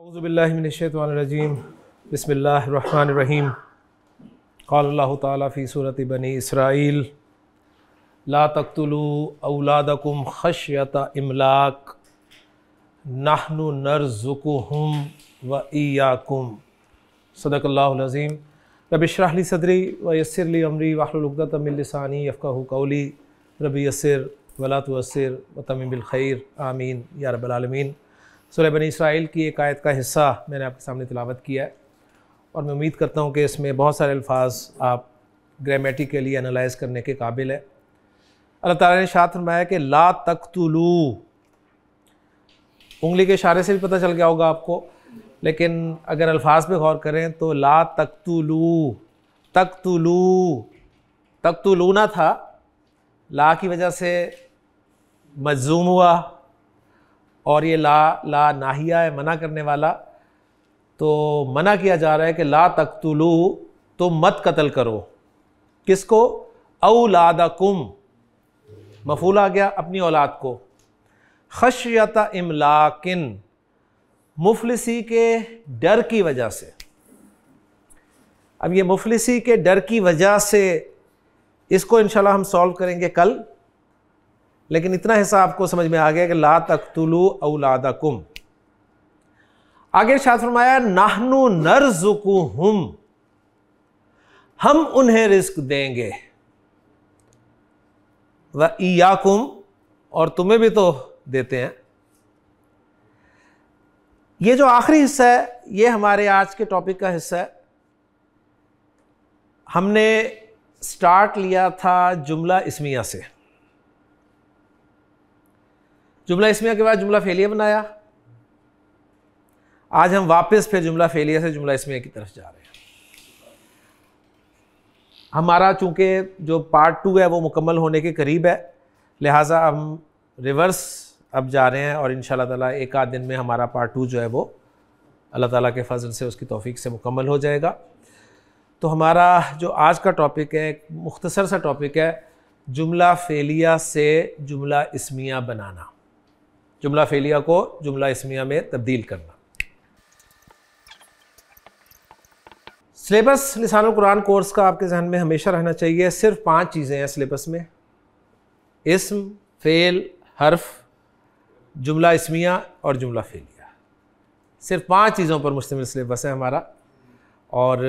अज़बिल्लिनशतवानरजीम बसमीम क़ाल्ला ताली सूरत बनी इसराइल ला तख्तलु कम खशयत इमलाक नाहनु नर नरजुकुम व अल्लाजीम रबी रबिशराली सदरी व यसरली अमरी वाहलुगदतमिलसानी हु कौली रबी यसर वलातवसर व तमिबिलखैर आमीन या रबालमीन सुलह इसराइल की एक आयत का हिस्सा मैंने आपके सामने तिलावत किया है और मैं उम्मीद करता हूँ कि इसमें बहुत सारे अल्फाज आप ग्रामेटिकली एनालाइज करने के काबिल है अल्लाह ताला ने शात फरमाया कि ला तख्तलू उंगली के इशारे से भी पता चल गया होगा आपको लेकिन अगर अल्फाज पे गौर करें तो ला तख्तलू तख्तलू ना था ला की वजह से मजूम हुआ और ये ला ला नाहिया है मना करने वाला तो मना किया जा रहा है कि ला तख्तुलू तो मत कत्ल करो किसको कुम मफूल आ गया अपनी औलाद को खशियत इमलाकिन मुफलिसी के डर की वजह से अब ये मुफलिसी के डर की वजह से इसको इंशाल्लाह हम सॉल्व करेंगे कल लेकिन इतना हिस्सा आपको समझ में आ गया कि ला तुलु औलादा कुम आगे शास्त्र फरमाया नाहनु नरजुकू हम हम उन्हें रिस्क देंगे व ईयाकुम और तुम्हें भी तो देते हैं ये जो आखिरी हिस्सा है ये हमारे आज के टॉपिक का हिस्सा है हमने स्टार्ट लिया था जुमला इसमिया से जुमला इसमिया के बाद जुमला फेलिया बनाया आज हम वापस फिर जुमला फेलिया से जुमला इसमिया की तरफ जा रहे हैं हमारा चूंकि जो पार्ट टू है वो मुकम्मल होने के करीब है लिहाजा हम रिवर्स अब जा रहे हैं और इन ताला एक आध दिन में हमारा पार्ट टू जो है वो अल्लाह ताला के फजल से उसकी तोफ़ी से मुकम्मल हो जाएगा तो हमारा जो आज का टॉपिक है एक मुख्तसर सा टॉपिक है जुमला फेलिया से जुमला इसमिया बनाना जुमला फेलिया को जुमला इसमिया में तब्दील करना सिलेबस निसान कुरान कोर्स का आपके जहन में हमेशा रहना चाहिए सिर्फ पांच चीज़ें हैं सिलेबस में इसम फेल हर्फ जुमला इसमिया और जुमला फेलिया सिर्फ पांच चीज़ों पर मुश्तमिल सिलेबस है हमारा और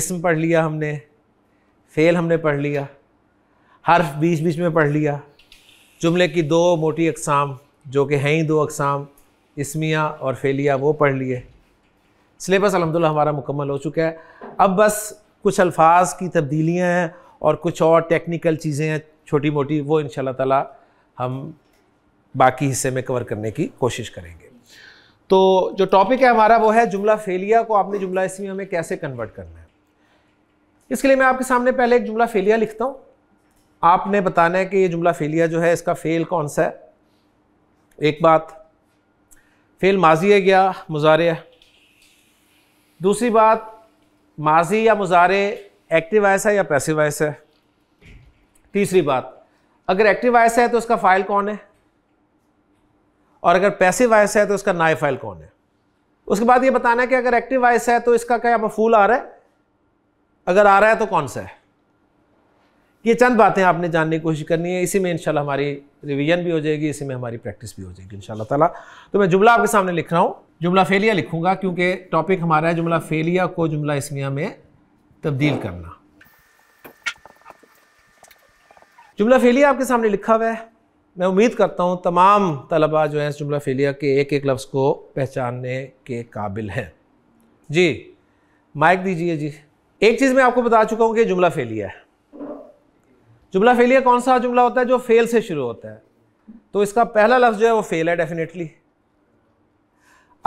इसम पढ़ लिया हमने फेल हमने पढ़ लिया हर्फ बीच बीच में पढ़ लिया जुमले की दो मोटी अकसाम जो कि हैं ही दो अकसाम इसमिया और फेलिया वो पढ़ लिए सिलेबस अलहमदिल्ला हमारा मुकम्मल हो चुका है अब बस कुछ अल्फाज की तब्दीलियाँ हैं और कुछ और टेक्निकल चीज़ें हैं छोटी मोटी वो इन ताला हम बाकी हिस्से में कवर करने की कोशिश करेंगे तो जो टॉपिक है हमारा वो है जुमला फेलिया को आपने जुमला इसमिया में कैसे कन्वर्ट करना है इसके लिए मैं आपके सामने पहले एक जुमला फेलिया लिखता हूँ आपने बताना है कि ये जुमला फेलिया जो है इसका फेल कौन सा है एक बात फेल माजी है गया मुजारे है दूसरी बात माजी या मुजारे एक्टिव आयस है या पैसिव आयस है तीसरी बात अगर एक्टिव आयस है तो उसका फाइल कौन है और अगर पैसिव आयस है तो उसका नाय फाइल कौन है उसके बाद ये बताना है कि अगर एक्टिव आयस है तो इसका क्या मफूल आ रहा है अगर आ रहा है तो कौन सा है ये चंद बातें आपने जानने की कोशिश करनी है इसी में इंशाल्लाह हमारी रिवीजन भी हो जाएगी इसी में हमारी प्रैक्टिस भी हो जाएगी इंशाल्लाह ताला तो मैं जुमला आपके सामने लिख रहा हूँ जुमला फेलिया लिखूंगा क्योंकि टॉपिक हमारा है जुमला फेलिया को जुमला इसमिया में तब्दील करना जुमला फेलिया आपके सामने लिखा हुआ है मैं उम्मीद करता हूँ तमाम तलबा जो हैं जुमला फेलिया के एक एक लफ्ज़ को पहचानने के काबिल हैं जी माइक दीजिए जी एक चीज़ मैं आपको बता चुका हूँ कि जुमला फेलिया है जुमला फेलिया कौन सा जुमला होता है जो फेल से शुरू होता है तो इसका पहला लफ्ज़ जो है वो फेल है डेफिनेटली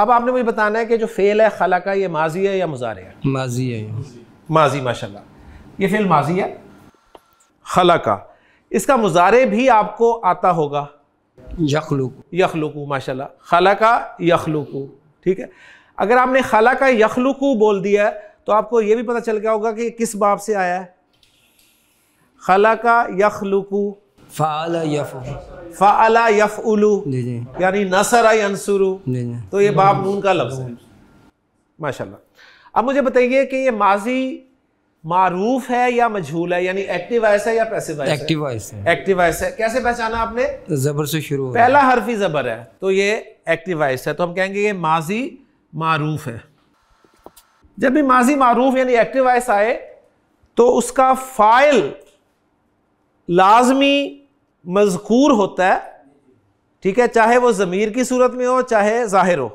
अब आपने मुझे बताना है कि जो फेल है खला का ये माजी है या मुजारे है माजी है माजी माशा ये फेल माजी है खला का इसका मुजारे भी आपको आता होगा यखलूकू यखलूकू माशा खला का यखलूकू ठीक है अगर आपने खला का यखलूकू बोल दिया तो आपको ये भी पता चल गया होगा कि किस बाप से आया है खलका यखलुकू फ़ाला यफ़ फ़ाला यफ़लू यानी नसर यंसुरु तो ये बाब नून का लफ्ज़ है माशाल्लाह अब मुझे बताइए कि ये माजी मारूफ है या मजहूल है यानी एक्टिव वॉइस है या पैसिव वॉइस एक्टिव वॉइस है एक्टिव वॉइस है कैसे पहचाना आपने जबर से शुरू पहला हरफी जबर है तो ये एक्टिव वॉइस है तो हम कहेंगे ये माजी मारूफ है जब भी माजी मारूफ यानी एक्टिव वॉइस आए तो उसका फाइल लाजमी मजकूर होता है ठीक है चाहे वो ज़मीर की सूरत में हो चाहे ज़ाहिर हो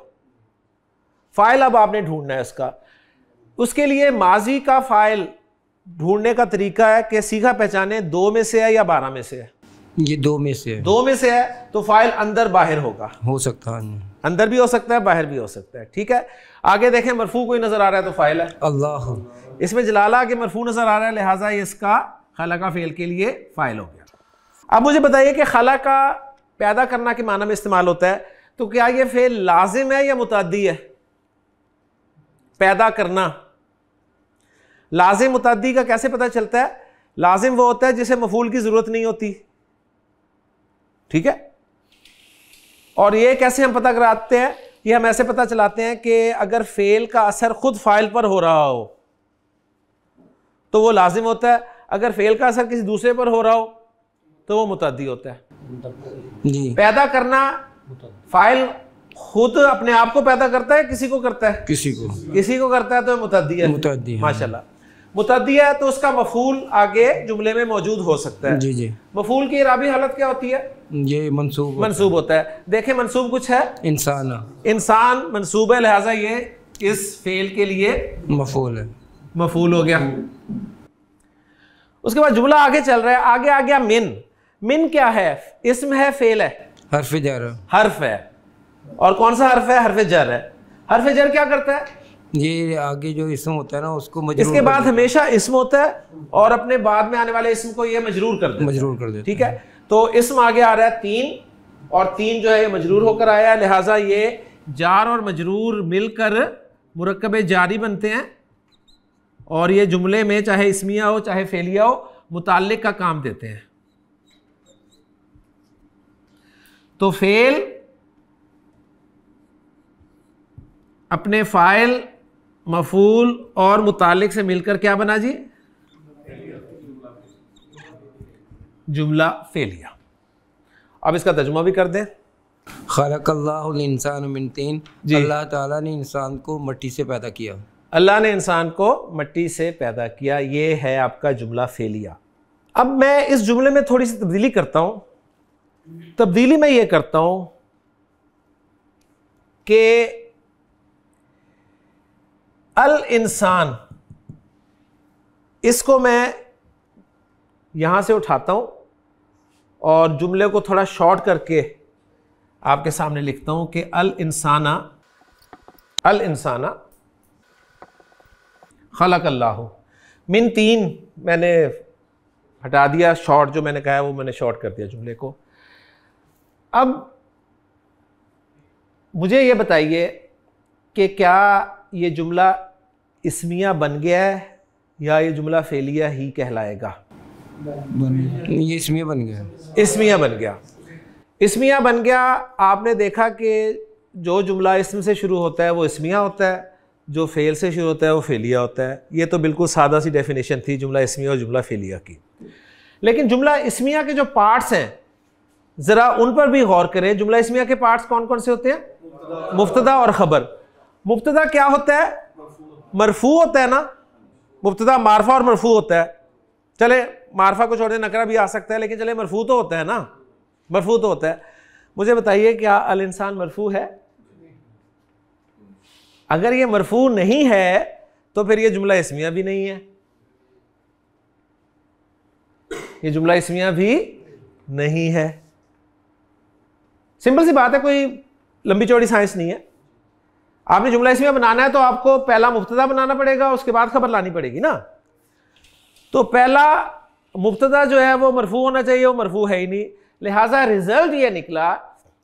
फ़ाइल अब आपने ढूंढना है उसका उसके लिए माजी का फ़ाइल ढूंढने का तरीका है कि सीखा पहचाने दो में से है या बारह में से है ये दो में से है दो में से है तो फाइल अंदर बाहर होगा हो सकता है अंदर भी हो सकता है बाहर भी हो सकता है ठीक है आगे देखें मरफू कोई नज़र आ रहा है तो फाइल है अल्लाह इसमें जलाला के मरफू नज़र आ रहा है लिहाजा इसका खला का फेल के लिए फाइल हो गया अब मुझे बताइए कि खला का पैदा करना के माना में इस्तेमाल होता है तो क्या ये फेल लाजिम है या मुतदी है पैदा करना लाजिम मुतदी का कैसे पता चलता है लाजिम वो होता है जिसे मफूल की जरूरत नहीं होती ठीक है और ये कैसे हम पता कराते हैं ये हम ऐसे पता चलाते हैं कि अगर फेल का असर खुद फाइल पर हो रहा हो तो वो लाजिम होता है अगर फेल का असर किसी दूसरे पर हो रहा हो तो वो मुतदी होता है जी पैदा करना फाइल खुद अपने आप को पैदा करता है किसी को करता है किसी को किसी को करता है तो मुतदी है मुतदी हाँ। माशाल्लाह मुतदी है तो उसका मफूल आगे जुमले में मौजूद हो सकता है जी जी मफूल की इराबी हालत क्या होती है ये मनसूब मनसूब होता है देखे मनसूब कुछ है इंसान इंसान मनसूब है लिहाजा ये इस फेल के लिए मफूल है मफूल हो गया उसके बाद जुमला आगे चल रहा है आगे आ गया मिन मिन क्या है इसम है फेल है हरफ जर हर्फ है और कौन सा हर्फ है हरफ जर है हरफ जर क्या करता है ये आगे जो इसम होता है ना उसको इसके बाद हमेशा इसम होता है और अपने बाद में आने वाले इसम को ये मजरूर कर देता मजरूर कर देता ठीक है तो इसम आगे आ रहा है तीन और तीन जो है ये मजरूर होकर आया है लिहाजा ये जार और मजरूर मिलकर मुरकबे जारी बनते हैं और ये जुमले में चाहे इसमिया हो चाहे फेलिया हो मुताल का काम देते हैं तो फेल अपने फाइल मफूल और मुतालिक से मिलकर क्या बना जी जुमला फेलिया अब इसका तर्जुमा भी कर दें खलक इंसान मिनतीन अल्लाह ताला ने इंसान को मट्टी से पैदा किया अल्लाह ने इंसान को मट्टी से पैदा किया ये है आपका जुमला फेलिया अब मैं इस जुमले में थोड़ी सी तब्दीली करता हूँ तब्दीली मैं ये करता हूँ कि अल इंसान इसको मैं यहाँ से उठाता हूँ और जुमले को थोड़ा शॉर्ट करके आपके सामने लिखता हूँ कि अल इंसाना अल इंसाना खलक अल्लाह मिन तीन मैंने हटा दिया शॉर्ट जो मैंने कहा है वो मैंने शॉर्ट कर दिया जुमले को अब मुझे ये बताइए कि क्या ये जुमला इसमिया बन गया है या ये जुमला फेलिया ही कहलाएगा ये इसमिया बन गया इसमिया बन गया इसमिया बन गया आपने देखा कि जो जुमला इसम से शुरू होता है वो इसमिया होता है जो फेल से शुरू होता है वो फेलिया होता है ये तो बिल्कुल सादा सी डेफिनेशन थी जुमला इसमिया और जुमला फेलिया की लेकिन जुमला इसमिया के जो पार्ट्स हैं ज़रा उन पर भी गौर करें जुमला इसमिया के पार्ट्स कौन कौन से होते हैं मुफ्तदा और ख़बर मुफ्तदा क्या होता है मरफू होता है ना मुफ्तदा मारफा और मरफू होता है चले मारफा को छोड़ने नकरा भी आ सकता है लेकिन चले मरफू तो होता है ना मरफू तो होता है मुझे बताइए क्या अल इंसान मरफू है अगर ये मरफू नहीं है तो फिर ये जुमला इसमिया भी नहीं है ये जुमला इसमिया भी नहीं है सिंपल सी बात है कोई लंबी चौड़ी साइंस नहीं है आपने जुमला इसमिया बनाना है तो आपको पहला मुफ्तदा बनाना पड़ेगा उसके बाद खबर लानी पड़ेगी ना तो पहला मुफ्तदा जो है वो मरफू होना चाहिए वो मरफू है ही नहीं लिहाजा रिजल्ट ये निकला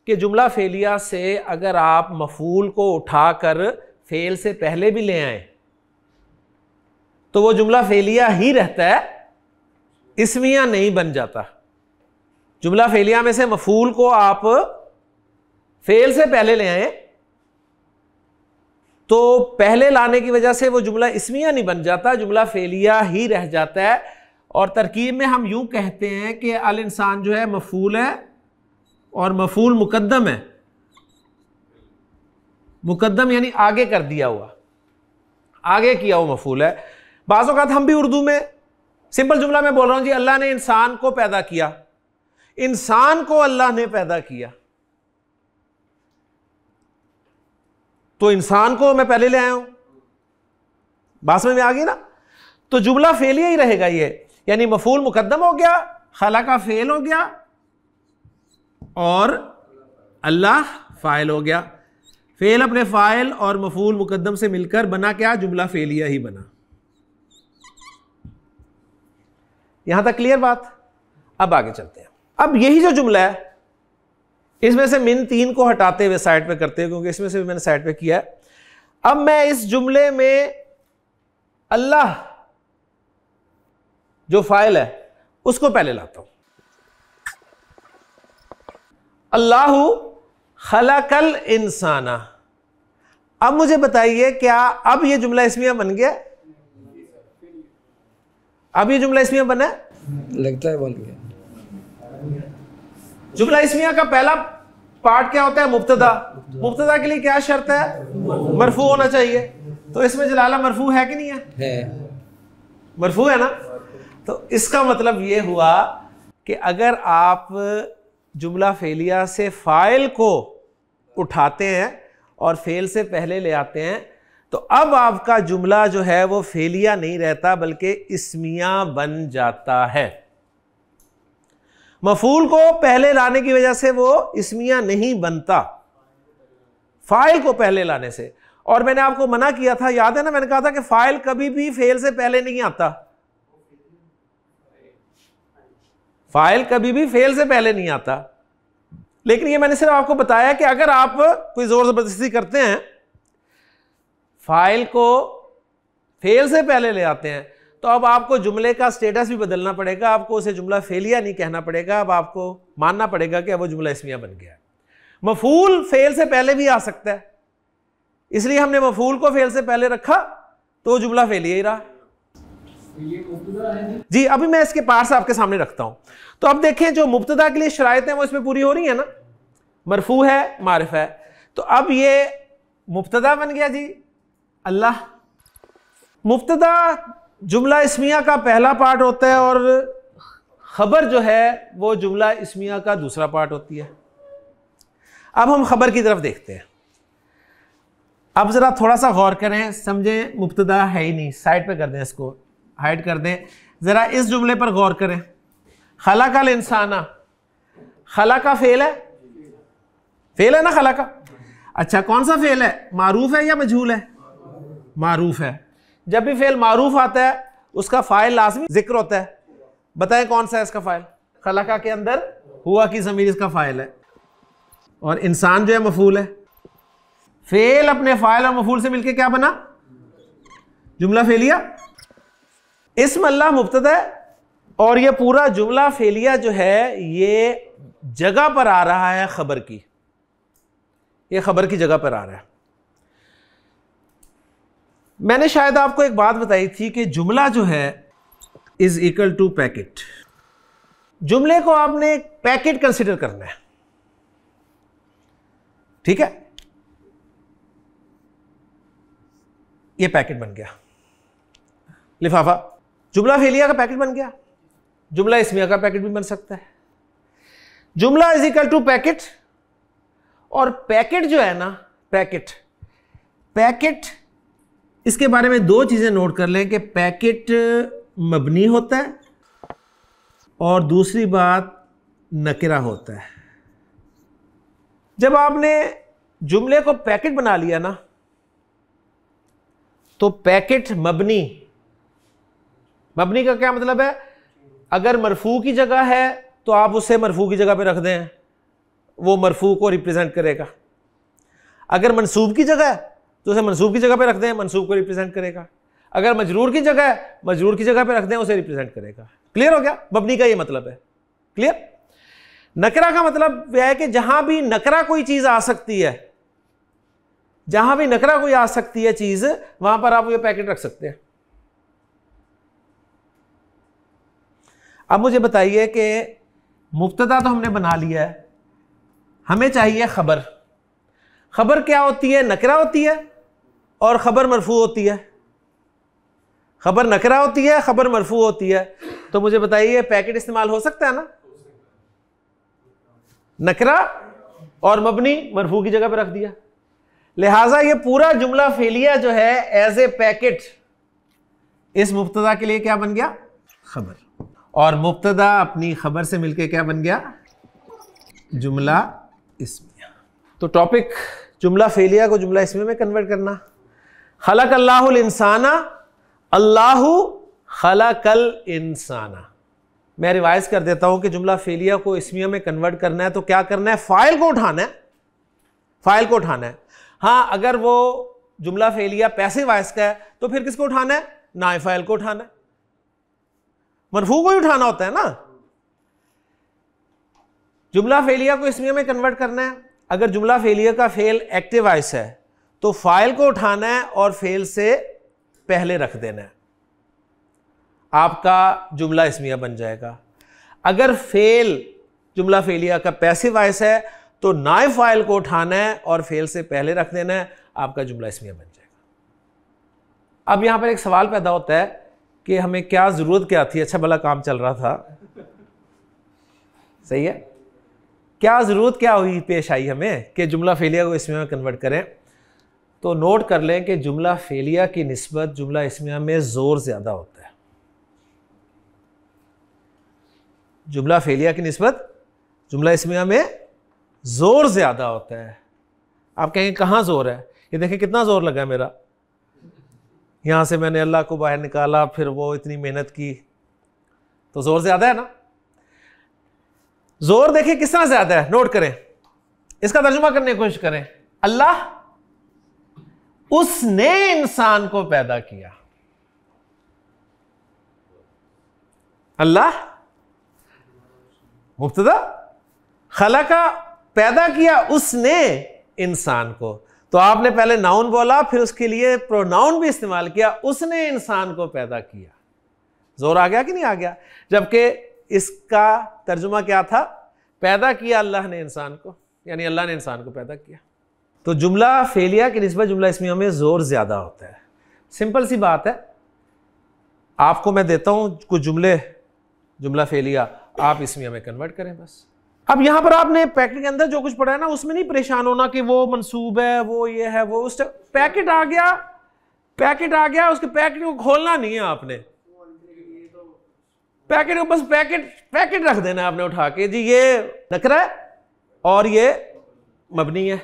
कि जुमला फेलिया से अगर आप मफूल को उठाकर कर फेल से पहले भी ले आए तो वो जुमला फेलिया ही रहता है इसमिया नहीं बन जाता जुमला फेलिया में से मफूल को आप फेल से पहले ले आए तो पहले लाने की वजह से वो जुमला इसमिया नहीं बन जाता जुमला फेलिया ही रह जाता है और तरकीब में हम यूं कहते हैं कि अल इंसान जो है मफूल है और मफूल मुकदम है मुकदम यानी आगे कर दिया हुआ आगे किया हुआ मफूल है बाज़ात हम भी उर्दू में सिंपल जुमला में बोल रहा हूँ जी अल्लाह ने इंसान को पैदा किया इंसान को अल्लाह ने पैदा किया तो इंसान को मैं पहले ले आया हूं बास में आ गई ना तो जुमला फेलिया ही रहेगा ये यानी मफूल मुकदम हो गया खला का फेल हो गया और अल्लाह फाइल हो गया फेल अपने फाइल और मफूल मुकदम से मिलकर बना क्या जुमला फेलिया ही बना यहां तक क्लियर बात अब आगे चलते हैं अब यही जो जुमला है इसमें से मिन तीन को हटाते हुए साइड पे करते हैं क्योंकि इसमें से भी मैंने साइड पे किया है अब मैं इस जुमले में अल्लाह जो फाइल है उसको पहले लाता हूं अल्लाह खलकल इंसाना अब मुझे बताइए क्या अब ये जुमला इसमिया बन गया अब ये जुमला इसमिया बना लगता है बन गया जुमला इसमिया का पहला पार्ट क्या होता है मुफ्तदा मुफ्तदा के लिए क्या शर्त है मरफू होना चाहिए तो इसमें जलाला मरफू है कि नहीं है, है। मरफू है ना तो इसका मतलब ये हुआ कि अगर आप जुमला फेलिया से फाइल को उठाते हैं और फेल से पहले ले आते हैं तो अब आपका जुमला जो है वो फेलिया नहीं रहता बल्कि इसमिया बन जाता है मफूल को पहले लाने की वजह से वो इसमिया नहीं बनता फाइल को पहले लाने से और मैंने आपको मना किया था याद है ना मैंने कहा था कि फाइल कभी भी फेल से पहले नहीं आता फाइल कभी भी फेल से पहले नहीं आता लेकिन ये मैंने सिर्फ आपको बताया कि अगर आप कोई ज़ोर ज़बरदस्ती करते हैं फाइल को फेल से पहले ले आते हैं तो अब आपको जुमले का स्टेटस भी बदलना पड़ेगा आपको उसे जुमला फेलिया नहीं कहना पड़ेगा अब आपको मानना पड़ेगा कि अब वो जुमला इसमिया बन गया है मफूल फेल से पहले भी आ सकता है इसलिए हमने मफूल को फेल से पहले रखा तो जुमला फेलिया ही रहा तो जी अभी मैं इसके पार्स आपके सामने रखता हूं तो अब देखें जो मुबतदा के लिए शरायत है वो इसमें पूरी हो रही है ना मरफू है मारफ है तो अब ये मुबतदा बन गया जी अल्लाह मुबतदा जुमला इसमिया का पहला पार्ट होता है और खबर जो है वो जुमला इसमिया का दूसरा पार्ट होती है अब हम खबर की तरफ देखते हैं अब ज़रा थोड़ा सा गौर करें समझें मुबतदा है ही नहीं साइड पे कर दें इसको हाइड कर दें ज़रा इस जुमले पर गौर करें खला का इंसाना खला का फेल है फेल है ना खला का अच्छा कौन सा फेल है मारूफ है या मजहूल है मारूफ है जब भी फेल मारूफ आता है उसका फ़ाइल लाजमी जिक्र होता है बताएं कौन सा है इसका फ़ाइल खला के अंदर हुआ की ज़मीर इसका फ़ाइल है और इंसान जो है मफूल है फेल अपने फ़ाइल और मफूल से मिलके क्या बना जुमला फेलिया इसम अल्लाह मुफ्त है और ये पूरा जुमला फेलिया जो है ये जगह पर आ रहा है खबर की ये खबर की जगह पर आ रहा है मैंने शायद आपको एक बात बताई थी कि जुमला जो है इज इक्वल टू पैकेट जुमले को आपने पैकेट कंसिडर करना है ठीक है ये पैकेट बन गया लिफाफा जुमला फेलिया का पैकेट बन गया जुमला इसमिया का पैकेट भी बन सकता है जुमला इज इक्वल टू पैकेट और पैकेट जो है ना पैकेट पैकेट इसके बारे में दो चीज़ें नोट कर लें कि पैकेट मबनी होता है और दूसरी बात नकरा होता है जब आपने जुमले को पैकेट बना लिया ना तो पैकेट मबनी मबनी का क्या मतलब है अगर मरफू की जगह है तो आप उसे मरफू की जगह पे रख दें वो मरफू को रिप्रेजेंट करेगा अगर मनसूब की जगह है तो उसे मनसूब की जगह पे रख दें मनसूब को रिप्रेजेंट करेगा अगर मजरूर की जगह है मजरूर की जगह पे रख दें उसे रिप्रेजेंट करेगा क्लियर हो गया मबनी का ये मतलब है क्लियर नकरा का मतलब यह है कि जहां भी नकरा कोई चीज आ सकती है जहां भी नकरा कोई आ सकती है चीज वहां पर आप ये पैकेट रख सकते हैं अब मुझे बताइए कि मुफ्तदा तो हमने बना लिया है हमें चाहिए खबर खबर क्या होती है नकरा होती है और खबर मरफू होती है खबर नकरा होती है खबर मरफू होती है तो मुझे बताइए पैकेट इस्तेमाल हो सकता है ना नकरा और मबनी मरफू की जगह पर रख दिया लिहाजा ये पूरा जुमला फेलिया जो है एज ए पैकेट इस मुफ्तदा के लिए क्या बन गया खबर और मुब्तदा अपनी खबर से मिलकर क्या बन गया जुमला इसमिया तो टॉपिक जुमला फेलिया को जुमला इसमें में कन्वर्ट करना खलक अल्लाह इंसाना अल्लाह खलकल इंसाना मैं रिवाइज कर देता हूं कि जुमला फेलिया को इसमिया में कन्वर्ट करना है तो क्या करना है फाइल को उठाना है फाइल को उठाना है हाँ अगर वो जुमला फेलिया पैसे वाइस का है तो फिर किसको उठाना है नाइफाइल फाइल को उठाना है मरफू को ही उठाना होता है ना जुमला फेलिया को इसमें में कन्वर्ट करना है अगर जुमला फेलिया का फेल एक्टिव आइस है तो फाइल को उठाना है और फेल से पहले रख देना है आपका जुमला इसमिया बन जाएगा अगर फेल जुमला फेलिया का पैसिव आइस है तो नाय फाइल को उठाना है और फेल से पहले रख देना है आपका जुमला इसमिया बन जाएगा अब यहां पर एक सवाल पैदा होता है कि हमें क्या ज़रूरत क्या थी अच्छा भला काम चल रहा था सही है क्या ज़रूरत क्या हुई पेश आई हमें कि जुमला फेलिया को इसमें में कन्वर्ट करें तो नोट कर लें कि जुमला फेलिया की नस्बत जुमला इसमिया में ज़ोर ज़्यादा होता है जुमला फेलिया की नस्बत जुमला इसमिया में ज़ोर ज़्यादा होता है आप कहेंगे कहाँ ज़ोर है ये देखें कितना ज़ोर लगा है मेरा यहाँ से मैंने अल्लाह को बाहर निकाला फिर वो इतनी मेहनत की तो ज़ोर ज़्यादा है ना ज़ोर देखिए किस तरह ज़्यादा है नोट करें इसका तर्जुमा करने की कोशिश करें अल्लाह उसने इंसान को पैदा किया अल्लाह मुफ्त खला का पैदा किया उसने इंसान को तो आपने पहले नाउन बोला फिर उसके लिए प्रोनाउन भी इस्तेमाल किया उसने इंसान को पैदा किया जोर आ गया कि नहीं आ गया जबकि इसका तर्जुमा क्या था पैदा किया अल्लाह ने इंसान को यानी अल्लाह ने इंसान को पैदा किया तो जुमला फेलिया के नस्बत जुमला इसमें हमें ज़ोर ज़्यादा होता है सिंपल सी बात है आपको मैं देता हूँ कुछ जुमले जुमला फेलिया आप इसमें हमें कन्वर्ट करें बस अब यहां पर आपने पैकेट के अंदर जो कुछ पढ़ा है ना उसमें नहीं परेशान होना कि वो मनसूब है वो ये है वो उस पैकेट आ गया पैकेट आ गया उसके पैकेट को खोलना नहीं है आपने पैकेट को बस पैकेट पैकेट रख देना आपने उठा के जी ये नकरा है और ये मबनी है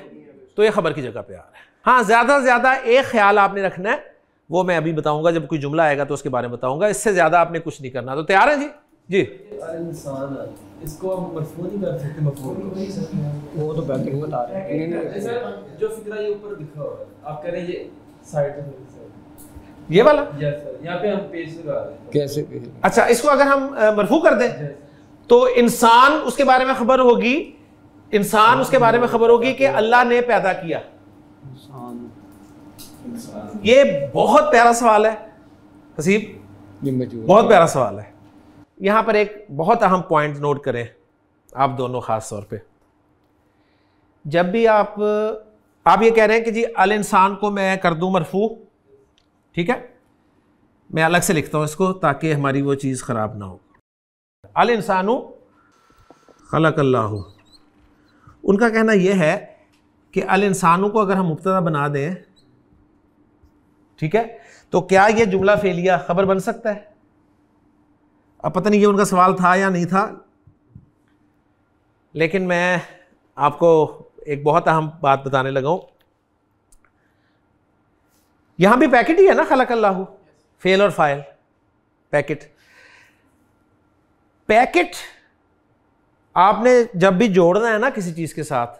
तो ये खबर की जगह पे आ रहा है हाँ ज़्यादा से ज़्यादा एक ख्याल आपने रखना है वो मैं अभी बताऊंगा जब कोई जुमला आएगा तो उसके बारे में बताऊंगा इससे ज़्यादा आपने कुछ नहीं करना तो तैयार है जी जी इसको हम नहीं कर सकते वो तो बता रहे हैं जो फिक्रा ये ऊपर हुआ है आप कह रहे हैं ये साइड ये वाला पे हम लगा रहे कैसे अच्छा इसको अगर हम मरफू कर दें तो इंसान उसके बारे में खबर होगी इंसान उसके बारे में खबर होगी कि अल्लाह ने पैदा किया इंसान। ये बहुत प्यारा सवाल है हसीब बहुत प्यारा सवाल है यहां पर एक बहुत अहम पॉइंट नोट करें आप दोनों ख़ास तौर पे जब भी आप आप ये कह रहे हैं कि जी अल इंसान को मैं कर दूं मरफू ठीक है मैं अलग से लिखता हूं इसको ताकि हमारी वो चीज़ ख़राब ना हो अल इंसानु खलक अल्लाह उनका कहना यह है कि अल इंसानों को अगर हम मुबतदा बना दें ठीक है तो क्या यह जुमला फेलिया खबर बन सकता है अब पता नहीं ये उनका सवाल था या नहीं था लेकिन मैं आपको एक बहुत अहम बात बताने लगा यहां भी पैकेट ही है ना खलक अल्लाह फेल और फाइल पैकेट पैकेट आपने जब भी जोड़ना है ना किसी चीज़ के साथ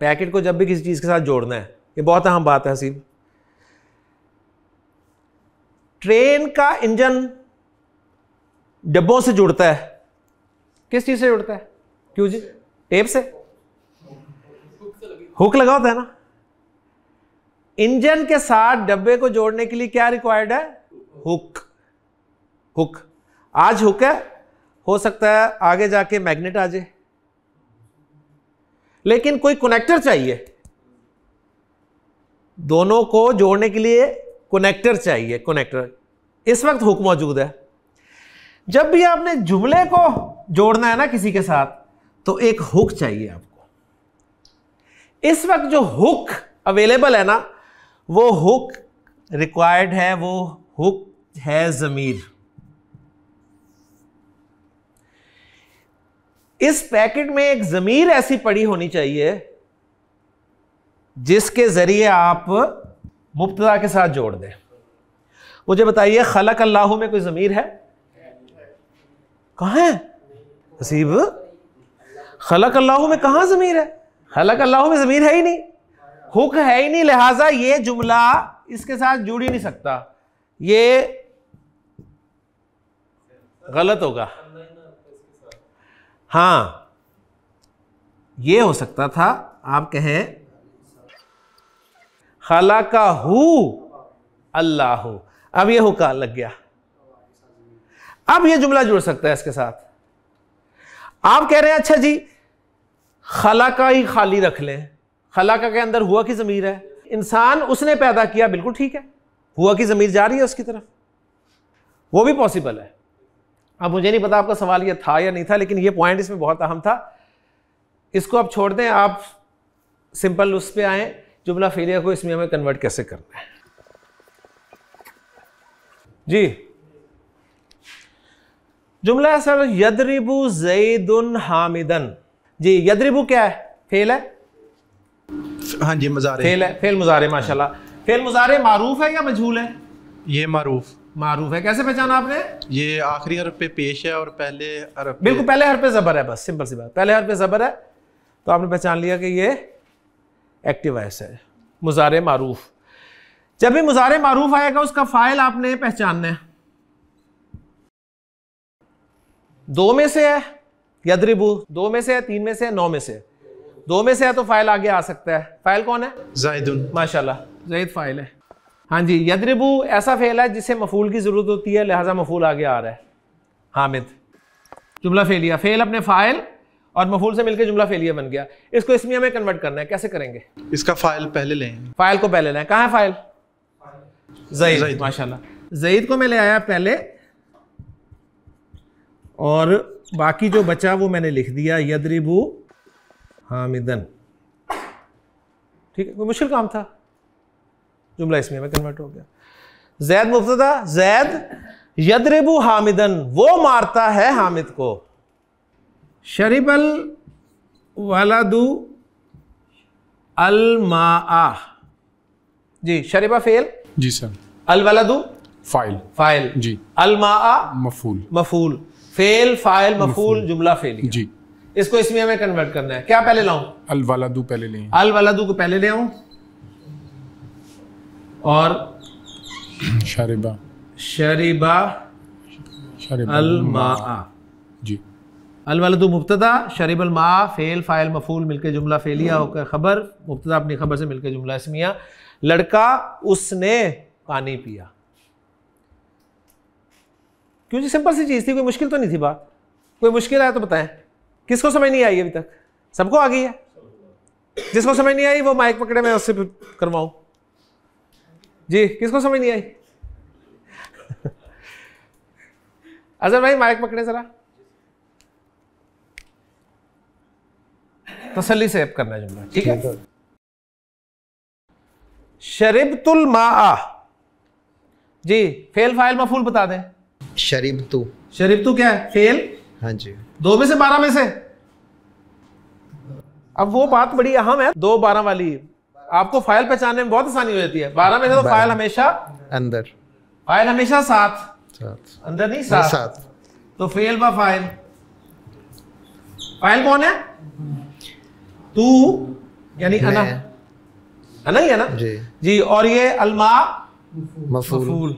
पैकेट को जब भी किसी चीज़ के साथ जोड़ना है ये बहुत अहम बात है हसीब ट्रेन का इंजन डब्बों से जुड़ता है किस चीज से जुड़ता है क्यों जी टेप से हुक लगा होता है ना इंजन के साथ डब्बे को जोड़ने के लिए क्या रिक्वायर्ड है हुक हुक आज हुक है हो सकता है आगे जाके मैग्नेट आ जाए लेकिन कोई कनेक्टर चाहिए दोनों को जोड़ने के लिए कनेक्टर चाहिए कनेक्टर इस वक्त हुक मौजूद है जब भी आपने जुमले को जोड़ना है ना किसी के साथ तो एक हुक चाहिए आपको इस वक्त जो हुक अवेलेबल है ना वो हुक रिक्वायर्ड है वो हुक है ज़मीर इस पैकेट में एक ज़मीर ऐसी पड़ी होनी चाहिए जिसके ज़रिए आप मुफ्तदा के साथ जोड़ दें मुझे बताइए खलक अल्लाह में कोई ज़मीर है कहाँ है नसीब खलक अल्लाह में कहाँ ज़मीर है खलक अल्लाह में ज़मीर है ही नहीं हुक है ही नहीं लिहाजा ये जुमला इसके साथ जुड़ ही नहीं सकता ये गलत होगा हाँ ये हो सकता था आप कहें खला का हु अल्लाह अब ये हुका लग गया अब यह जुमला जुड़ सकता है इसके साथ आप कह रहे हैं अच्छा जी खला का ही खाली रख लें खला का के अंदर हुआ की ज़मीर है इंसान उसने पैदा किया बिल्कुल ठीक है हुआ की ज़मीर जा रही है उसकी तरफ वो भी पॉसिबल है अब मुझे नहीं पता आपका सवाल ये था या नहीं था लेकिन ये पॉइंट इसमें बहुत अहम था इसको आप छोड़ दें आप सिंपल उस पर आए जुमला फेलिया को इसमें हमें कन्वर्ट कैसे करना है जी जुमला सर यदरिबू जईदुन हामिदन जी यदरिबू क्या है फेल है हाँ जी मजारे फेल है फेल मुजारे माशाल्लाह फेल मुजारे मारूफ है या मजहूल है ये मारूफ मारूफ है कैसे पहचाना आपने ये आखिरी हर पे पेश है और पहले अरब बिल्कुल पहले हर पे जबर है बस सिंपल सी बात पहले हर पे जबर है तो आपने पहचान लिया कि ये एक्टिव वॉइस है मुजारे मारूफ जब भी मुजारे मारूफ आएगा उसका फाइल आपने पहचानना है दो में से है यद्रिभु दो में से है तीन में से है नौ में से है दो में से है तो फाइल आगे आ सकता है फाइल कौन है जाहिदुन माशाल्लाह जाहिद फाइल है हाँ जी यद्रिबू ऐसा फेल है जिसे मफूल की ज़रूरत होती है लिहाजा मफूल आगे आ रहा है हामिद जुमला फेलिया फेल अपने फाइल और मफूल से मिलकर जुमला फेलिया बन गया इसको इसमें हमें कन्वर्ट करना है कैसे करेंगे इसका फाइल पहले लें फाइल को पहले लें कहाँ है फाइल जईद माशाल्लाह जईद को मैं ले आया पहले और बाकी जो बचा वो मैंने लिख दिया यदरिबू हामिदन ठीक है कोई मुश्किल काम था जुमला इसमें में कन्वर्ट हो गया जैद मुफ्तदा जैद यदरिबू हामिदन वो मारता है हामिद को शरीबल वलादू अलमा जी शरीबा फेल जी सर अल दू फाइल फाइल जी अलमा मफूल मफूल फेल फाइल मफूल जुमला फेल जी इसको इसमें हमें कन्वर्ट करना है क्या पहले लाऊं अल वालादू पहले ले अल वालादू को पहले ले आऊं और शरीबा शरीबा शरीबा अल अलमा जी अल वालद मुब्तदा शरीब अल मा फेल फ़ाइल मफूल मिलके जुमला फेलिया होकर खबर मुब्तदा अपनी खबर से मिलके जुमला इसमिया लड़का उसने पानी पिया क्यों जी सिंपल सी चीज़ थी कोई मुश्किल तो नहीं थी बात कोई मुश्किल आया तो बताएं किसको समझ नहीं आई अभी तक सबको आ गई है जिसको समझ नहीं आई वो माइक पकड़े मैं उससे करवाऊँ जी किसको समझ नहीं आई अजहर भाई माइक पकड़े ज़रा तसली से करना जुमला ठीक है तुल मा जी फेल फाइल मफूल बता दें शरीफ तू शरीफ तू क्या है फेल हाँ जी दो में से बारह में से अब वो बात बड़ी अहम है दो बारह वाली आपको फाइल पहचानने में बहुत आसानी हो जाती है बारह में से तो फाइल हमेशा अंदर फाइल हमेशा साथ साथ अंदर नहीं साथ, साथ। तो फेल बा फाइल फाइल कौन है तू यानी अना अना ही है ना जी जी और ये अलमा मफूल, मफूल।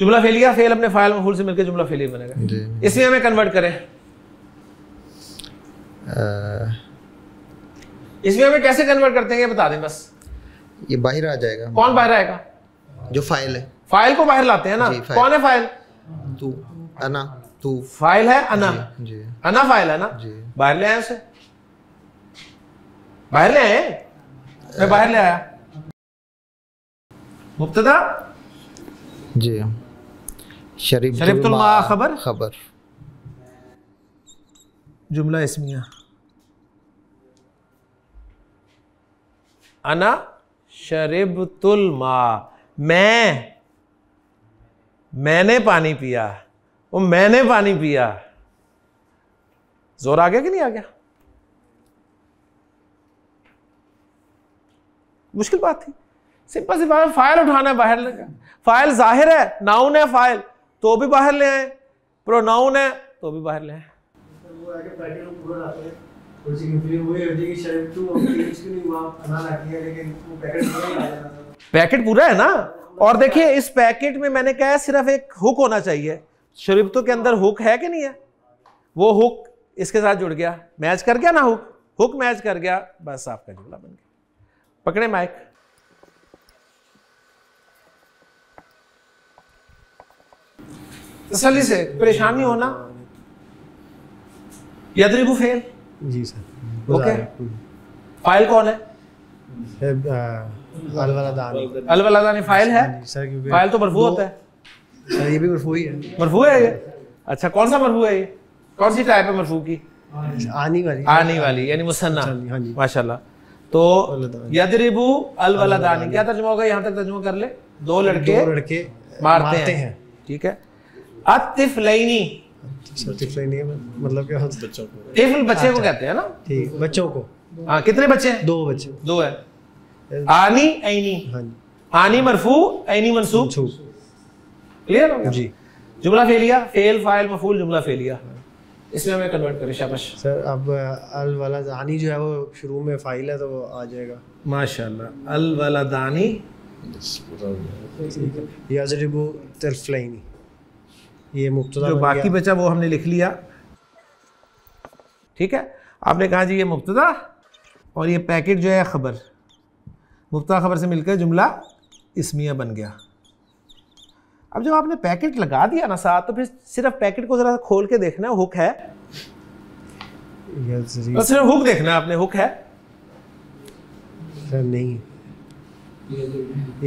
जुमला फेल गया फेल अपने फाइल मफूल से मिलकर जुमला फेलियर बनेगा इसमें हमें कन्वर्ट करें इसमें हमें कैसे कन्वर्ट करते हैं ये बता दें बस ये बाहर आ जाएगा कौन बाहर आएगा जो फाइल है फाइल को बाहर लाते हैं ना कौन है फाइल तू अना तू फाइल है अना जी, जी। अना फाइल है ना जी बाहर ले आए उसे बाहर ले आए मैं बाहर ले आया मुफ्त जी शरीफ खबर खबर जुमला इसमिया अना शरीब तुलमा मैं मैंने पानी पिया वो मैंने पानी पिया जोर आ गया कि नहीं आ गया मुश्किल बात थी सिंपल सिंपल फाइल उठाना है बाहर लगा फाइल जाहिर है नाउन है फाइल तो भी बाहर ले आए प्रोनाउन है तो भी बाहर ले आए पैकेट तो पूरा है ना और देखिए इस पैकेट में मैंने कहा सिर्फ एक हुक होना चाहिए शरीफ तो के अंदर हुक है कि नहीं है वो हुक इसके साथ जुड़ गया मैच कर गया ना हुक हुक मैच कर गया बस आपका जुमला बन गया पकड़े माइक तसली से परेशानी होना यदरिबू फेल जी सर ओके फाइल कौन है अलवलादानी फाइल है फाइल हाँ तो मरफू होता है सर ये भी मरफू ही है मरफू है ये अच्छा कौन सा मरफू है ये कौन सी टाइप है मरफू की आनी वाली आनी वाली यानी मुसन्ना हाँ माशाल्लाह तो यदरिबू अलवलादानी क्या तर्जुमा होगा यहाँ तक तर्जुमा कर ले दो लड़के दो लड़के मारते हैं ठीक है मतलब क्या बच्चों को तिफल बच्चे को अच्छा। कहते हैं ना ठीक बच्चों को हाँ कितने बच्चे हैं दो बच्चे दो है आनी ऐनी हाँ आनी मरफू ऐनी मनसूब क्लियर हो जी जुमला फेलिया फेल फाइल मफूल जुमला फेलिया इसमें हमें कन्वर्ट करें शाबाश सर अब अल जो है वो शुरू में फाइल है तो वो आ जाएगा माशाल्लाह अल ये मुफ्तदा जो बाकी बचा वो हमने लिख लिया ठीक है आपने कहा जी ये मुफ्तदा और ये पैकेट जो है ख़बर मुफ्ता ख़बर से मिलकर जुमला इसमिया बन गया अब जब आपने पैकेट लगा दिया ना साथ तो फिर सिर्फ पैकेट को ज़रा खोल के देखना हुक है तो सिर्फ हुक देखना आपने हुक है सर नहीं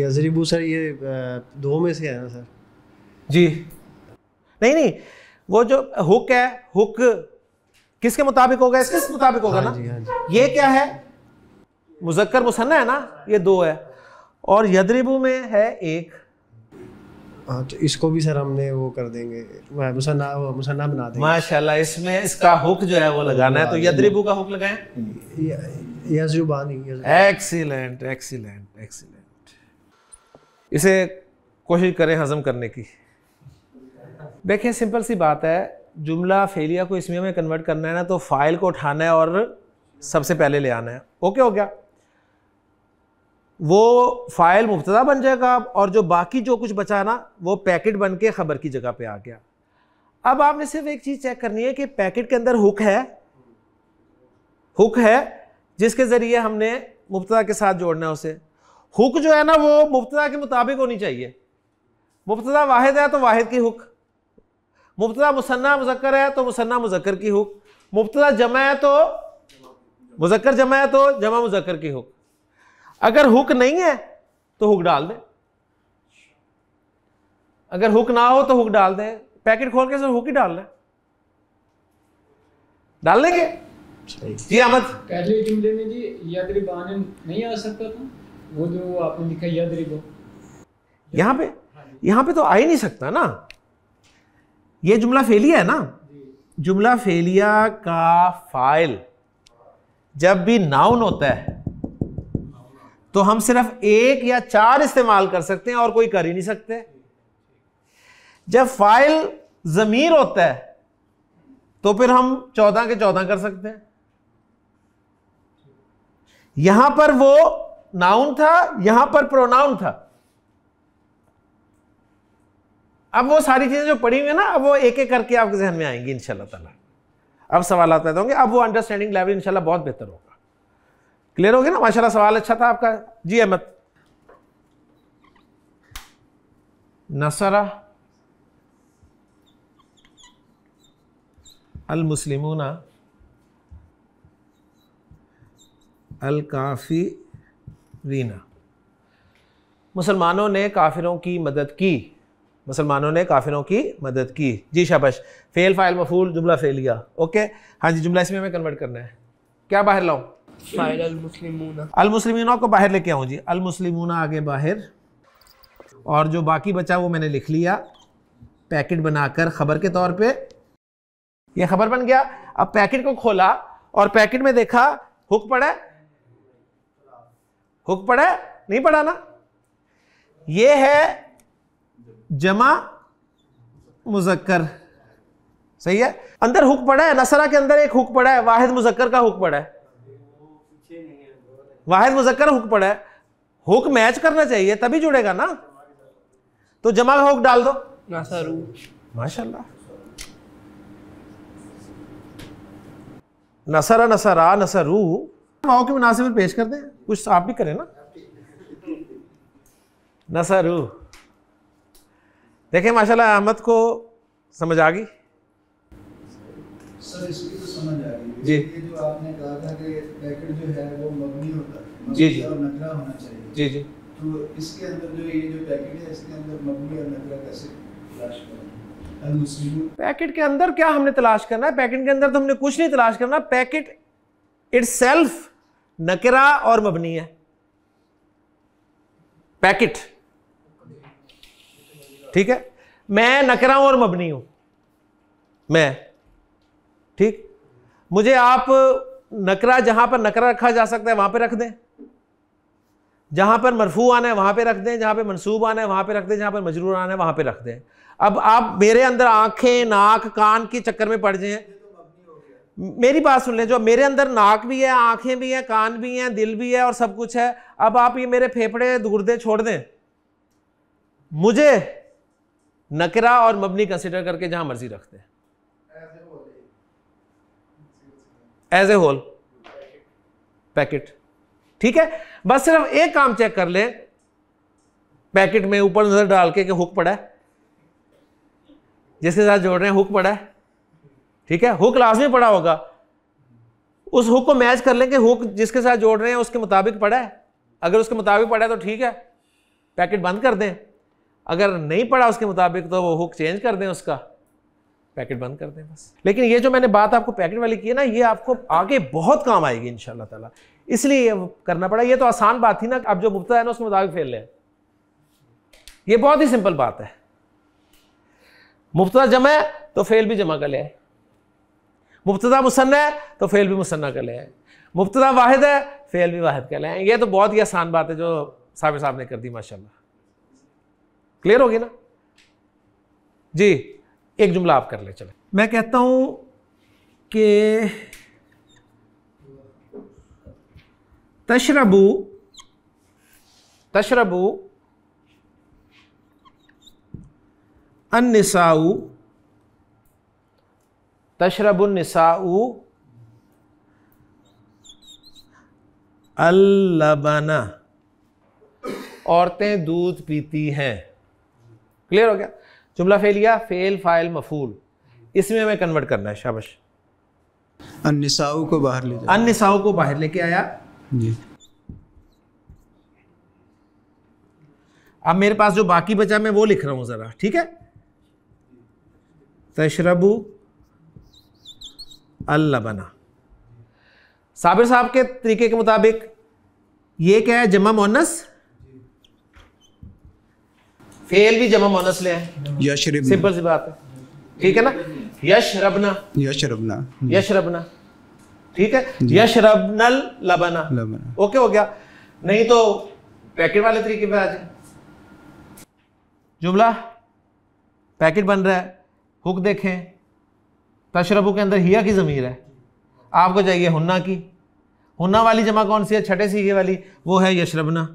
यजरीबू सर ये दो में से है ना सर जी नहीं नहीं वो जो हुक है हुक किसके मुताबिक होगा इसके मुताबिक होगा ना हाँ हाँ ये क्या है मुजक्कर मुसन्ना है ना ये दो है और यदरिबू में है एक हाँ तो इसको भी सर हमने वो कर देंगे मुसन्ना वो मुसन्ना बना देंगे माशाल्लाह इसमें इसका हुक जो है वो लगाना है तो हाँ यदरिबू का हुक लगाएं यजुबानी एक्सीलेंट एक्सीलेंट एक्सीलेंट इसे कोशिश करें हजम करने की देखें सिंपल सी बात है जुमला फेलिया को इसमें हमें कन्वर्ट करना है ना तो फाइल को उठाना है और सबसे पहले ले आना है ओके हो गया वो फाइल मुफ्तदा बन जाएगा और जो बाकी जो कुछ बचा ना वो पैकेट बन के ख़बर की जगह पे आ गया अब आपने सिर्फ एक चीज़ चेक करनी है कि पैकेट के अंदर हुक है हुक है जिसके ज़रिए हमने मुफ्तदा के साथ जोड़ना है उसे हुक जो है ना वो मुफ्तदा के मुताबिक होनी चाहिए मुफ्तदा वाहिद है तो वाहिद की हुक मुबतदा मुसन्ना मुजक्र है तो मुसन्ना मुजक्कर की हुक मुबतदा जमा है तो मुजक्कर जमा है तो जमा मुजक्र की हुक अगर हुक नहीं है तो हुक डाल दें अगर हुक ना हो तो हुक डाल दें पैकेट खोल के सिर्फ हुक ही डाल लें डाल लेंगे जी अहमद पहले जुमले में जी यदरिबान नहीं आ सकता था वो जो आपने लिखा यदरिबो यहां पे हाँ यहाँ पे तो आ ही नहीं सकता ना ये जुमला फेलिया है ना जुमला फेलिया का फाइल जब भी नाउन होता है तो हम सिर्फ एक या चार इस्तेमाल कर सकते हैं और कोई कर ही नहीं सकते जब फाइल जमीर होता है तो फिर हम चौदह के चौदह कर सकते हैं यहां पर वो नाउन था यहां पर प्रोनाउन था अब वो सारी चीज़ें जो पढ़ी हुई है ना अब वो एक एक करके आपके जहन में आएंगी इन ताला अब सवाल आता होंगे अब वो अंडरस्टैंडिंग लेवल इनशाला बहुत बेहतर होगा क्लियर हो गया ना माशाल्लाह सवाल अच्छा था आपका जी अहमद नसरा अल मुस्लिमूना अल काफ़ी रीना मुसलमानों ने काफिरों की मदद की मुसलमानों ने काफिरों की मदद की जी शाबाश फेल फाइल मफूल जुमला फेलिया ओके हाँ जी जुमला इसमें हमें कन्वर्ट करना है क्या बाहर अल अलमुसलिमीना को बाहर लेके आऊं जी अलमुसलिमूना आगे बाहर और जो बाकी बचा वो मैंने लिख लिया पैकेट बनाकर खबर के तौर पे ये खबर बन गया अब पैकेट को खोला और पैकेट में देखा हुक पड़ा हुक पड़ा नहीं पड़ा ना ये है जमा मुजक्कर सही है अंदर हुक पड़ा है नसरा के अंदर एक हुक पड़ा है वाहिद मुजक्कर का हुक पड़ा है वाहिद मुजक्कर हुक पड़ा है हुक मैच करना चाहिए तभी जुड़ेगा ना तो जमा का हुक डाल दो माशाल्लाह नसरा नसरा नसरू माओ के मुनासिब पेश कर दें कुछ आप भी करें ना नसरू देखें माशाल्लाह अहमद को समझ आ गई सर इसकी तो समझ आ गई जी जो आपने कहा था कि पैकेट जो है वो मबनी होता है जी जी और नकरा होना चाहिए जी जी तो इसके अंदर जो ये जो पैकेट है इसके अंदर मबनी और नकरा कैसे तलाश पैकेट के अंदर क्या हमने तलाश करना है पैकेट के अंदर तो हमने कुछ नहीं तलाश करना पैकेट इट्सल्फ नकरा और मबनी है पैकेट ठीक है मैं नकरा और मबनी हूं मैं ठीक मुझे आप नकरा जहां पर नकरा रखा जा सकता है वहां पे रख दें जहां पर मरफू आना है वहां पे रख दें जहां पे मनसूब आना है वहां पे रख दें जहां पर मजरूर आना है वहां पे रख दें अब आप मेरे अंदर आंखें नाक कान के चक्कर में पड़ जाए मेरी बात सुन लें जो मेरे अंदर नाक भी है आंखें भी हैं कान भी हैं दिल भी है और सब कुछ है अब आप ये मेरे फेफड़े गुर्दे छोड़ दें मुझे नकरा और मबनी कंसिडर करके जहां मर्जी रखते हैं एज ए होल पैकेट ठीक है बस सिर्फ एक काम चेक कर ले पैकेट में ऊपर नजर डाल के कि हुक पड़ा है जिसके साथ जोड़ रहे हैं हुक पड़ा है ठीक है हुक लाजमी पड़ा होगा उस हुक को मैच कर लें कि हुक जिसके साथ जोड़ रहे हैं उसके मुताबिक पड़ा है अगर उसके मुताबिक पड़ा है तो ठीक है पैकेट बंद कर दें अगर नहीं पड़ा उसके मुताबिक तो वो हुक चेंज कर दें उसका पैकेट बंद कर दें बस लेकिन ये जो मैंने बात आपको पैकेट वाली की है ना ये आपको आगे बहुत काम आएगी इन ताला इसलिए करना पड़ा ये तो आसान बात थी ना अब जो मुफ्ता है ना उसके मुताबिक फेल लें ये बहुत ही सिंपल बात है मुफ्ता जमा है तो फेल भी जमा कर ले आए मुफ्तदा मुसन्ना है तो फेल भी मुसन्ना कर ले आए मुफ्तदा वाहिद है फेल भी वाहिद कर ले ये तो बहुत ही आसान बात है जो साबिर साहब ने कर दी माशाल्लाह क्लियर होगी ना जी एक जुमला आप कर ले चले मैं कहता हूं कि तशरबू तशरबू अन्निसाऊ निसाऊ अल्लबाना औरतें दूध पीती हैं क्लियर हो गया जुमला फेलिया फेल फाइल मफूल इसमें हमें कन्वर्ट करना है शाबाश अनसाऊ को बाहर ले अनसाऊ को बाहर लेके आया जी अब मेरे पास जो बाकी बचा मैं वो लिख रहा हूं ज़रा ठीक है तशरबू अल्ला बना साबिर साहब के तरीके के मुताबिक ये क्या है जमा मोनस फेल भी जमा मोनस ले यश सिंपल सी बात है ठीक है ना यश रबना यश रबना हम्म। यश रबना ठीक है यश रबनल लबना लबना ओके हो गया नहीं तो पैकेट वाले तरीके पे आ जाए जुमला पैकेट बन रहा है हुक देखें तशरबू के अंदर हिया की ज़मीर है आपको चाहिए हुन्ना की हुन्ना वाली जमा कौन सी है छठे सीखे वाली वो है यशरबना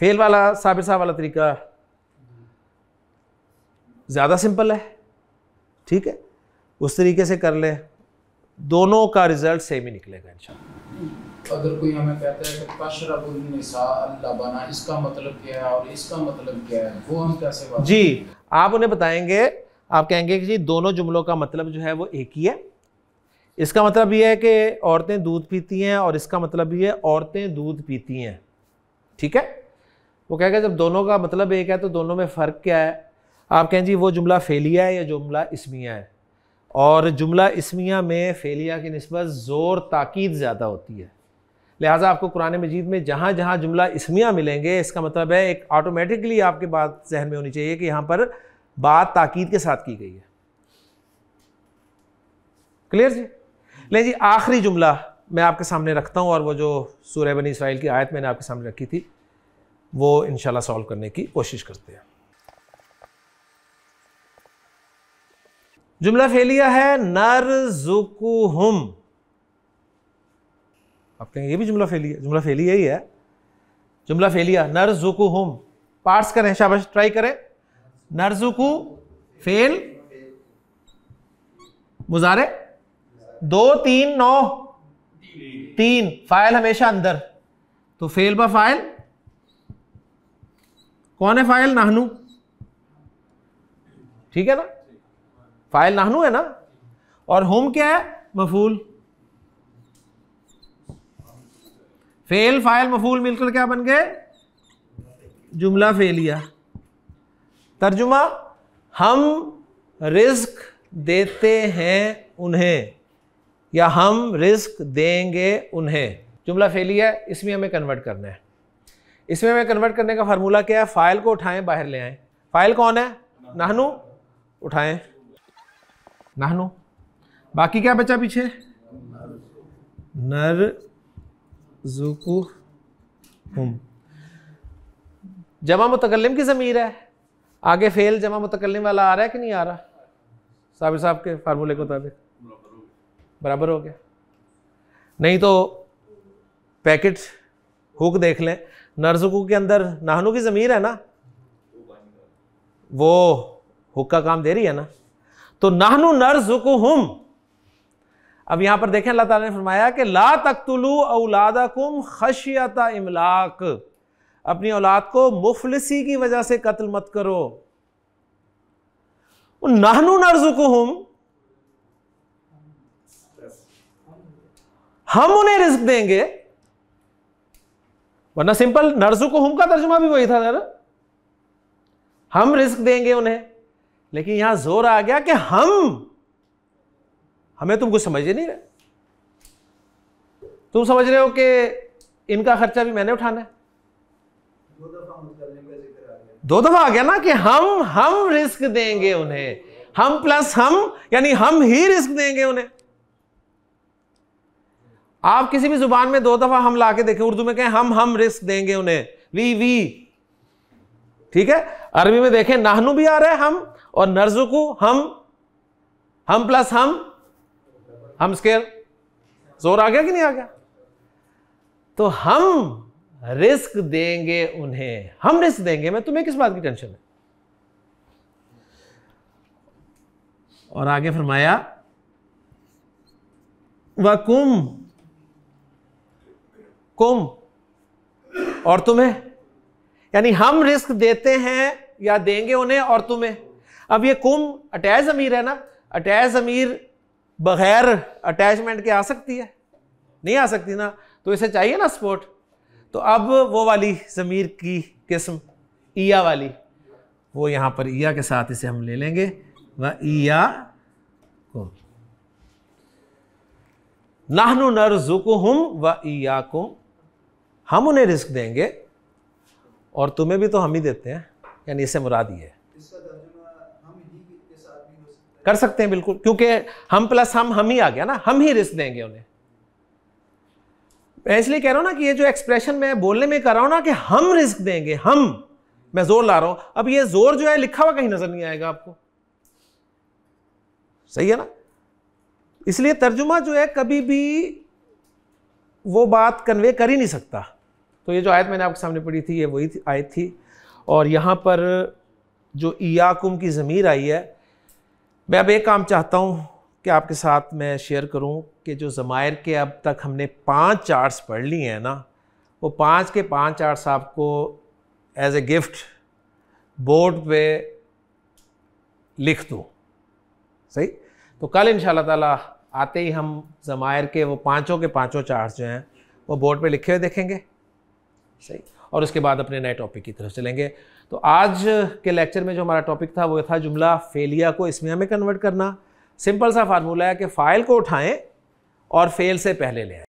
फेल वाला साहब वाला तरीका ज़्यादा सिंपल है ठीक है उस तरीके से कर ले दोनों का रिजल्ट सेम ही निकलेगा इन अगर कोई हमें कहता है कि बना इसका मतलब क्या है और इसका मतलब क्या है वो हम कैसे जी आप उन्हें बताएंगे आप कहेंगे कि जी दोनों जुमलों का मतलब जो है वो एक ही है इसका मतलब ये है कि औरतें दूध पीती हैं और इसका मतलब ये है औरतें दूध पीती हैं ठीक है वो गया जब दोनों का मतलब एक है तो दोनों में फ़र्क क्या है आप कहें जी वो जुमला फेलिया है या जुमला इसमिया है और जुमला इसमिया में फेलिया की नस्बत ज़ोर ताक़द ज़्यादा होती है लिहाजा आपको कुरान मजीद में जहाँ जहाँ जुमला इसमिया मिलेंगे इसका मतलब है एक ऑटोमेटिकली आपके बात जहन में होनी चाहिए कि यहाँ पर बात ताक़द के साथ की गई है क्लियर जी ले जी आखिरी जुमला मैं आपके सामने रखता हूँ और वो जो सूर्य बनी इसराइल की आयत मैंने आपके सामने रखी थी वो इनशाला सॉल्व करने की कोशिश करते हैं जुमला फेलिया है नर हम आप कहेंगे ये भी जुमला फेलिया जुमला फेलिया ही है जुमला फेलिया नर हम पार्ट्स करें शाबाश ट्राई करें नर जुकू फेल मुजारे दो तीन नौ तीन फाइल हमेशा अंदर तो फेल बा फाइल कौन है फाइल नाहनू ठीक है ना फाइल नाहनू है ना और होम क्या है मफूल फेल फाइल मफूल मिलकर क्या बन गए जुमला फेलिया तर्जुमा हम रिस्क देते हैं उन्हें या हम रिस्क देंगे उन्हें जुमला फेलिया इसमें हमें कन्वर्ट करना है इसमें मैं कन्वर्ट करने का फार्मूला क्या है फाइल को उठाएं बाहर ले आए फाइल कौन है नाहनू उठाएं नाहनू बाकी क्या बचा पीछे नर हम जमा मुतकलम की ज़मीर है आगे फेल जमा मुतकलम वाला आ रहा है कि नहीं आ रहा साबिर साहब के फार्मूले के मुताबिक बराबर हो गया नहीं तो पैकेट हुक देख लें नरजुकू के अंदर नाहनू की ज़मीर है ना वो हुक्का काम दे रही है ना तो नाहनु नरजुकू हम अब यहां पर देखें अल्लाह ताला ने फरमाया कि ला तख्तुलू औलादा कुम खशियता इमलाक अपनी औलाद को मुफलसी की वजह से कत्ल मत करो नाहनु नरजुकू हम हम उन्हें रिस्क देंगे वरना सिंपल नर्सू को हम का तर्जुमा भी वही था ना हम रिस्क देंगे उन्हें लेकिन यहां जोर आ गया कि हम हमें तुम कुछ समझ ही नहीं रहे तुम समझ रहे हो कि इनका खर्चा भी मैंने उठाना है दो दफा आ गया ना कि हम हम रिस्क देंगे उन्हें हम प्लस हम यानी हम ही रिस्क देंगे उन्हें आप किसी भी जुबान में दो दफा हम ला के देखें उर्दू में कहें हम हम रिस्क देंगे उन्हें वी वी ठीक है अरबी में देखें नाहनू भी आ रहा है हम और नर्जुकू हम हम प्लस हम हम स्केर जोर आ गया कि नहीं आ गया तो हम रिस्क देंगे उन्हें हम रिस्क देंगे मैं तुम्हें किस बात की टेंशन है और आगे फरमाया वकुम कुम और तुम्हें यानी हम रिस्क देते हैं या देंगे उन्हें और तुम्हें अब ये कुम अटैच अमीर है ना अटैच अमीर बगैर अटैचमेंट के आ सकती है नहीं आ सकती ना तो इसे चाहिए ना सपोर्ट तो अब वो वाली ज़मीर की किस्म ईया वाली वो यहां पर ईया के साथ इसे हम ले लेंगे व ईया कुम नाहनु हम व ईया कुम हम उन्हें रिस्क देंगे और तुम्हें भी तो हम ही देते हैं यानी इसे मुराद ये है कर सकते हैं बिल्कुल क्योंकि हम प्लस हम हम ही आ गया ना हम ही रिस्क देंगे उन्हें मैं इसलिए कह रहा हूं ना कि ये जो एक्सप्रेशन मैं बोलने में कर रहा हूं ना कि हम रिस्क देंगे हम मैं जोर ला रहा हूं अब ये जोर जो है लिखा हुआ कहीं नजर नहीं आएगा आपको सही है ना इसलिए तर्जुमा जो है कभी भी वो बात कन्वे कर ही नहीं सकता तो ये जो आयत मैंने आपके सामने पढ़ी थी ये वही थी, आयत थी और यहाँ पर जो ईयाकुम की ज़मीर आई है मैं अब एक काम चाहता हूँ कि आपके साथ मैं शेयर करूँ कि जो ज़मायर के अब तक हमने पाँच चार्ट्स पढ़ लिए हैं ना वो पाँच के पाँच चार्ट्स आपको एज ए गिफ्ट बोर्ड पे लिख दूँ सही तो कल इन ताला आते ही हम ज़मायर के वो पाँचों के पाँचों चार्ट जो हैं वो बोर्ड पे लिखे हुए देखेंगे सही और उसके बाद अपने नए टॉपिक की तरफ चलेंगे तो आज के लेक्चर में जो हमारा टॉपिक था वो था जुमला फेलिया को इसमें हमें कन्वर्ट करना सिंपल सा फार्मूला है कि फ़ाइल को उठाएं और फेल से पहले ले आए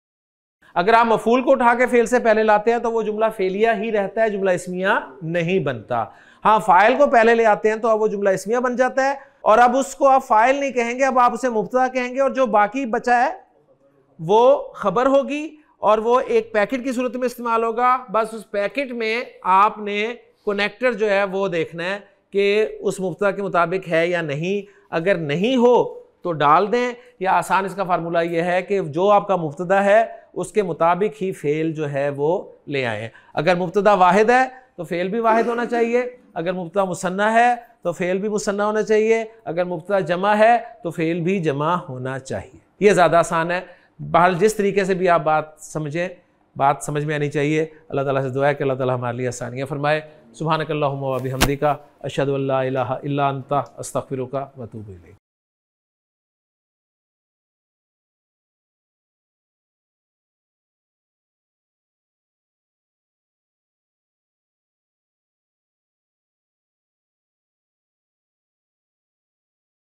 अगर आप मफूल को उठा के फेल से पहले लाते हैं तो वो जुमला फेलिया ही रहता है जुमला इसमिया नहीं बनता हाँ फाइल को पहले ले आते हैं तो अब वो जुमला इसमिया बन जाता है और अब उसको आप फाइल नहीं कहेंगे अब आप उसे मुफ्ता कहेंगे और जो बाकी बचा है वो खबर होगी और वो एक पैकेट की सूरत में इस्तेमाल होगा बस उस पैकेट में आपने कनेक्टर जो है वो देखना है कि उस मुफ्ता के मुताबिक है या नहीं अगर नहीं हो तो डाल दें या आसान इसका फार्मूला ये है कि जो आपका मुफ्तदा है उसके मुताबिक ही फ़ेल जो है वो ले आए अगर मुफ्तदा वाहिद है तो फ़ेल भी वाहिद होना चाहिए अगर मुफ्ता मुसन्ना है तो फ़ेल भी मुसन्ना होना चाहिए अगर मुफ्ता जमा है तो फ़ेल भी जमा होना चाहिए ये ज़्यादा आसान है बहाल जिस तरीके से भी आप बात समझें बात समझ में आनी चाहिए अल्लाह ताला से दुआ है कि अल्लाह ताला हमारे लिए आसानियाँ फरमाए सुबहानकल्ला हमदी का अशद अल्ला अंता अस्तफ़िर का वतूब